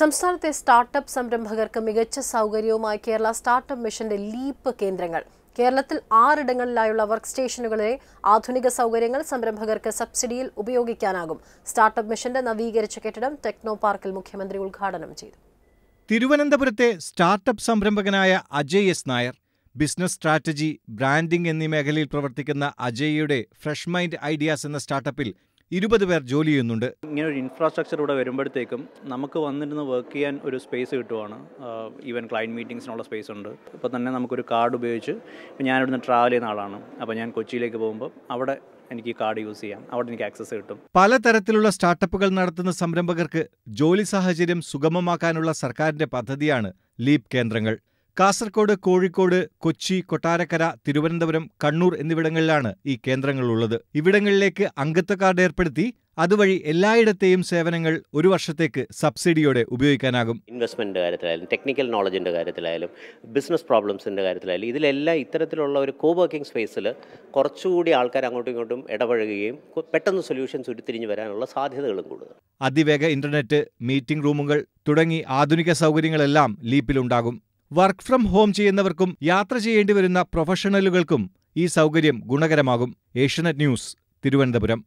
സംസ്ഥാനത്തെ സ്റ്റാർട്ടപ്പ് സംരംഭകർക്ക് മികച്ച സൗകര്യവുമായി കേരള സ്റ്റാർട്ടപ്പ് മിഷന്റെ ലീപ്പ് കേന്ദ്രങ്ങൾ കേരളത്തിൽ ആറിടങ്ങളിലായുള്ള വർക്ക് സ്റ്റേഷനുകളിലെ ആധുനിക സൗകര്യങ്ങൾ സംരംഭകർക്ക് സബ്സിഡിയിൽ ഉപയോഗിക്കാനാകും സ്റ്റാർട്ടപ്പ് മിഷന്റെ നവീകരിച്ച കെട്ടിടം ടെക്നോ പാർക്കിൽ മുഖ്യമന്ത്രി ഉദ്ഘാടനം ചെയ്തു തിരുവനന്തപുരത്തെ സ്റ്റാർട്ടപ്പ് സംരംഭകനായ Ajay S Nair business strategy branding എന്നീ മേഖലയിൽ പ്രവർത്തിക്കുന്ന അജയ്യുടെ ഫ്രഷ് മൈൻഡ് ഐഡിയാസ് എന്ന സ്റ്റാർട്ടപ്പിൽ ഇരുപത് പേർ ജോലി ചെയ്യുന്നുണ്ട് ഇങ്ങനെ ഒരു ഇൻഫ്രാസ്ട്രക്ചർ ഇവിടെ വരുമ്പോഴത്തേക്കും നമുക്ക് വന്നിരുന്ന് വർക്ക് ചെയ്യാൻ ഒരു സ്പേസ് കിട്ടുവാണ് ഈവൻ ക്ലയൻറ്റ് മീറ്റിംഗ്സിനുള്ള സ്പേസ് ഉണ്ട് ഇപ്പോൾ തന്നെ നമുക്കൊരു കാർഡ് ഉപയോഗിച്ച് ഞാൻ ഞാനിവിടുന്ന് ട്രാവൽ ചെയ്യുന്ന ആളാണ് അപ്പോൾ ഞാൻ കൊച്ചിയിലേക്ക് പോകുമ്പോൾ അവിടെ എനിക്ക് കാർഡ് യൂസ് ചെയ്യാം അവിടെ എനിക്ക് ആക്സസ് കിട്ടും പലതരത്തിലുള്ള സ്റ്റാർട്ടപ്പുകൾ നടത്തുന്ന സംരംഭകർക്ക് ജോലി സാഹചര്യം സുഗമമാക്കാനുള്ള സർക്കാരിന്റെ പദ്ധതിയാണ് ലീപ് കേന്ദ്രങ്ങൾ കാസർകോട് കോഴിക്കോട് കൊച്ചി കൊട്ടാരക്കര തിരുവനന്തപുരം കണ്ണൂർ എന്നിവിടങ്ങളിലാണ് ഈ കേന്ദ്രങ്ങളുള്ളത് ഇവിടങ്ങളിലേക്ക് അംഗത്വ കാർഡ് ഏർപ്പെടുത്തി അതുവഴി എല്ലായിടത്തെയും സേവനങ്ങൾ ഒരു വർഷത്തേക്ക് സബ്സിഡിയോടെ ഉപയോഗിക്കാനാകും ഇൻവെസ്റ്റ്മെന്റ് കാര്യത്തിലായാലും ടെക്നിക്കൽ നോളജിന്റെ കാര്യത്തിലായാലും ബിസിനസ് പ്രോബ്ലംസിന്റെ കാര്യത്തിലായാലും ഇതിലെല്ലാം ഇത്തരത്തിലുള്ള ഒരു കോ വർക്കിംഗ് സ്പേസിൽ കുറച്ചുകൂടി ആൾക്കാർ അങ്ങോട്ടും ഇങ്ങോട്ടും ഇടപഴകുകയും പെട്ടെന്ന് സൊല്യൂഷൻസ് ഉരുത്തിരിഞ്ഞു വരാനുള്ള സാധ്യതകളും കൂടുതൽ അതിവേഗ ഇന്റർനെറ്റ് മീറ്റിംഗ് റൂമുകൾ തുടങ്ങി ആധുനിക സൗകര്യങ്ങളെല്ലാം ലീപ്പിലുണ്ടാകും വർക്ക് ഫ്രം ഹോം ചെയ്യുന്നവർക്കും യാത്ര ചെയ്യേണ്ടി വരുന്ന പ്രൊഫഷണലുകൾക്കും ഈ സൗകര്യം ഗുണകരമാകും ഏഷ്യനെറ്റ് ന്യൂസ് തിരുവനന്തപുരം